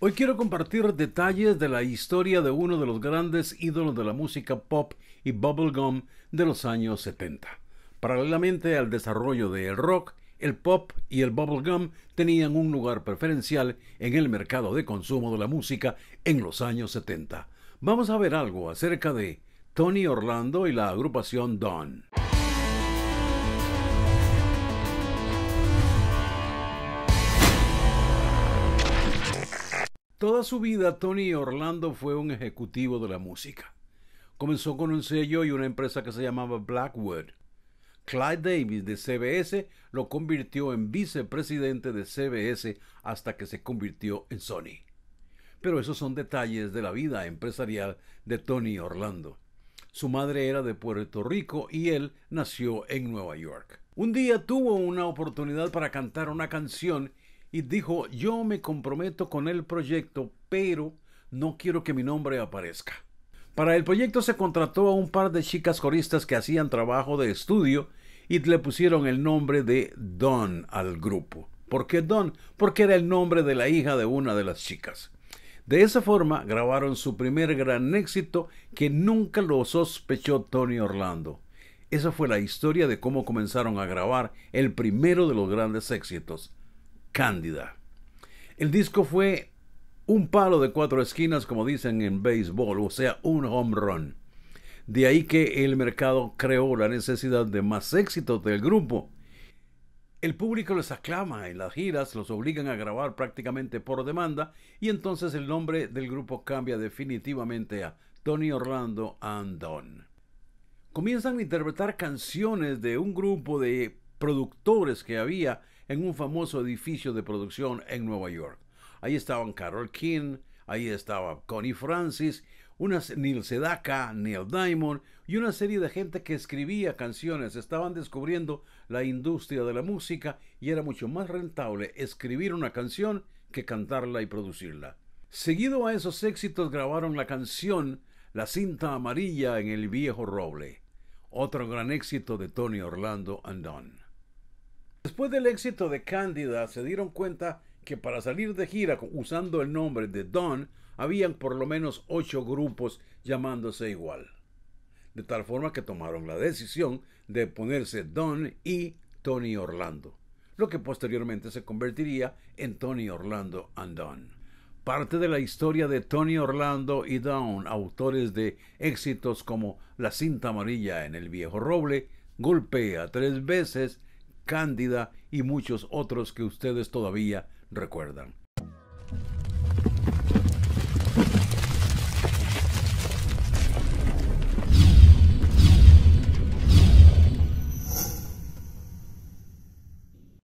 Hoy quiero compartir detalles de la historia de uno de los grandes ídolos de la música pop y bubblegum de los años 70. Paralelamente al desarrollo del rock, el pop y el bubblegum tenían un lugar preferencial en el mercado de consumo de la música en los años 70. Vamos a ver algo acerca de Tony Orlando y la agrupación Don. Toda su vida Tony Orlando fue un ejecutivo de la música. Comenzó con un sello y una empresa que se llamaba Blackwood. Clyde Davis de CBS lo convirtió en vicepresidente de CBS hasta que se convirtió en Sony. Pero esos son detalles de la vida empresarial de Tony Orlando. Su madre era de Puerto Rico y él nació en Nueva York. Un día tuvo una oportunidad para cantar una canción y dijo, yo me comprometo con el proyecto, pero no quiero que mi nombre aparezca. Para el proyecto se contrató a un par de chicas coristas que hacían trabajo de estudio y le pusieron el nombre de Don al grupo. ¿Por qué Don? Porque era el nombre de la hija de una de las chicas. De esa forma grabaron su primer gran éxito que nunca lo sospechó Tony Orlando. Esa fue la historia de cómo comenzaron a grabar el primero de los grandes éxitos, Cándida. El disco fue un palo de cuatro esquinas, como dicen en béisbol, o sea, un home run. De ahí que el mercado creó la necesidad de más éxitos del grupo. El público les aclama en las giras, los obligan a grabar prácticamente por demanda y entonces el nombre del grupo cambia definitivamente a Tony Orlando and Don. Comienzan a interpretar canciones de un grupo de productores que había en un famoso edificio de producción en Nueva York. Ahí estaban Carol King, ahí estaba Connie Francis, unas Neil Sedaka, Neil Diamond y una serie de gente que escribía canciones. Estaban descubriendo la industria de la música y era mucho más rentable escribir una canción que cantarla y producirla. Seguido a esos éxitos grabaron la canción La cinta amarilla en el viejo roble, otro gran éxito de Tony Orlando and Don. Después del éxito de Cándida, se dieron cuenta que para salir de gira usando el nombre de Don, habían por lo menos ocho grupos llamándose igual. De tal forma que tomaron la decisión de ponerse Don y Tony Orlando, lo que posteriormente se convertiría en Tony Orlando and Don. Parte de la historia de Tony Orlando y Don, autores de éxitos como La cinta amarilla en el viejo roble, Golpea tres veces, Cándida y muchos otros que ustedes todavía recuerdan.